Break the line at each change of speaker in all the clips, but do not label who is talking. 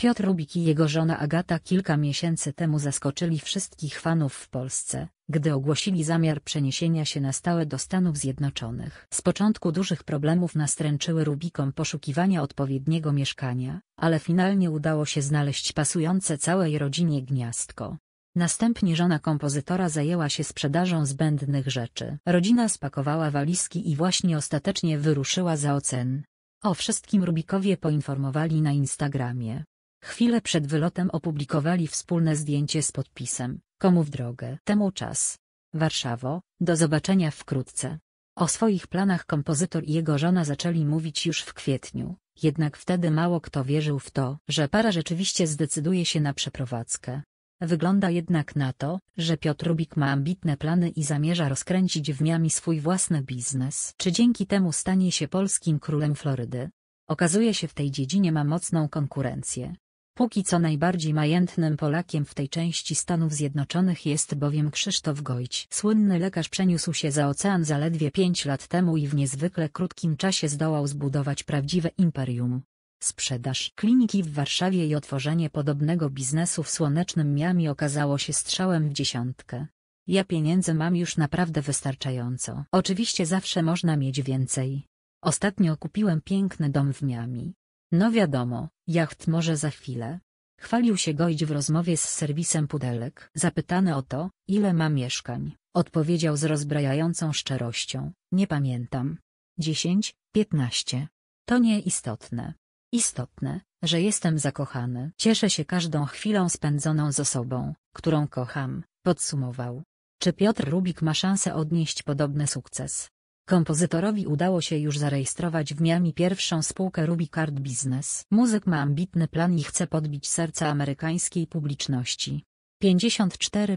Piotr Rubik i jego żona Agata kilka miesięcy temu zaskoczyli wszystkich fanów w Polsce, gdy ogłosili zamiar przeniesienia się na stałe do Stanów Zjednoczonych. Z początku dużych problemów nastręczyły Rubikom poszukiwania odpowiedniego mieszkania, ale finalnie udało się znaleźć pasujące całej rodzinie gniazdko. Następnie żona kompozytora zajęła się sprzedażą zbędnych rzeczy. Rodzina spakowała walizki i właśnie ostatecznie wyruszyła za ocen. O wszystkim Rubikowie poinformowali na Instagramie. Chwilę przed wylotem opublikowali wspólne zdjęcie z podpisem Komu w drogę, temu czas. Warszawo, do zobaczenia wkrótce. O swoich planach kompozytor i jego żona zaczęli mówić już w kwietniu, jednak wtedy mało kto wierzył w to, że para rzeczywiście zdecyduje się na przeprowadzkę. Wygląda jednak na to, że Piotr Rubik ma ambitne plany i zamierza rozkręcić w Miami swój własny biznes. Czy dzięki temu stanie się polskim królem Florydy? Okazuje się w tej dziedzinie ma mocną konkurencję. Póki co najbardziej majętnym Polakiem w tej części Stanów Zjednoczonych jest bowiem Krzysztof Gojć. Słynny lekarz przeniósł się za ocean zaledwie pięć lat temu i w niezwykle krótkim czasie zdołał zbudować prawdziwe imperium. Sprzedaż kliniki w Warszawie i otworzenie podobnego biznesu w słonecznym Miami okazało się strzałem w dziesiątkę. Ja pieniędzy mam już naprawdę wystarczająco. Oczywiście zawsze można mieć więcej. Ostatnio kupiłem piękny dom w Miami. No wiadomo, jacht może za chwilę. Chwalił się Gojdź w rozmowie z serwisem Pudelek. Zapytany o to, ile ma mieszkań, odpowiedział z rozbrajającą szczerością, nie pamiętam. Dziesięć, piętnaście. To nieistotne. Istotne, że jestem zakochany. Cieszę się każdą chwilą spędzoną z osobą, którą kocham, podsumował. Czy Piotr Rubik ma szansę odnieść podobny sukces? Kompozytorowi udało się już zarejestrować w Miami pierwszą spółkę Card Business. Muzyk ma ambitny plan i chce podbić serca amerykańskiej publiczności. 54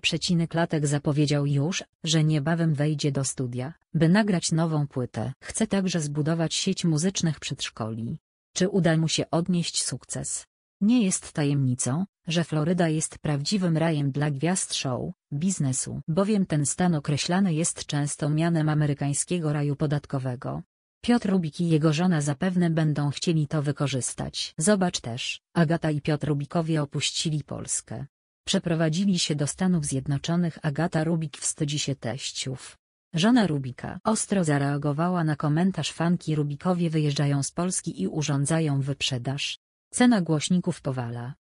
latek zapowiedział już, że niebawem wejdzie do studia, by nagrać nową płytę. Chce także zbudować sieć muzycznych przedszkoli. Czy uda mu się odnieść sukces? Nie jest tajemnicą, że Floryda jest prawdziwym rajem dla gwiazd show, biznesu, bowiem ten stan określany jest często mianem amerykańskiego raju podatkowego. Piotr Rubik i jego żona zapewne będą chcieli to wykorzystać. Zobacz też, Agata i Piotr Rubikowie opuścili Polskę. Przeprowadzili się do Stanów Zjednoczonych Agata Rubik wstydzi się teściów. Żona Rubika ostro zareagowała na komentarz fanki Rubikowie wyjeżdżają z Polski i urządzają wyprzedaż. Cena głośników powala.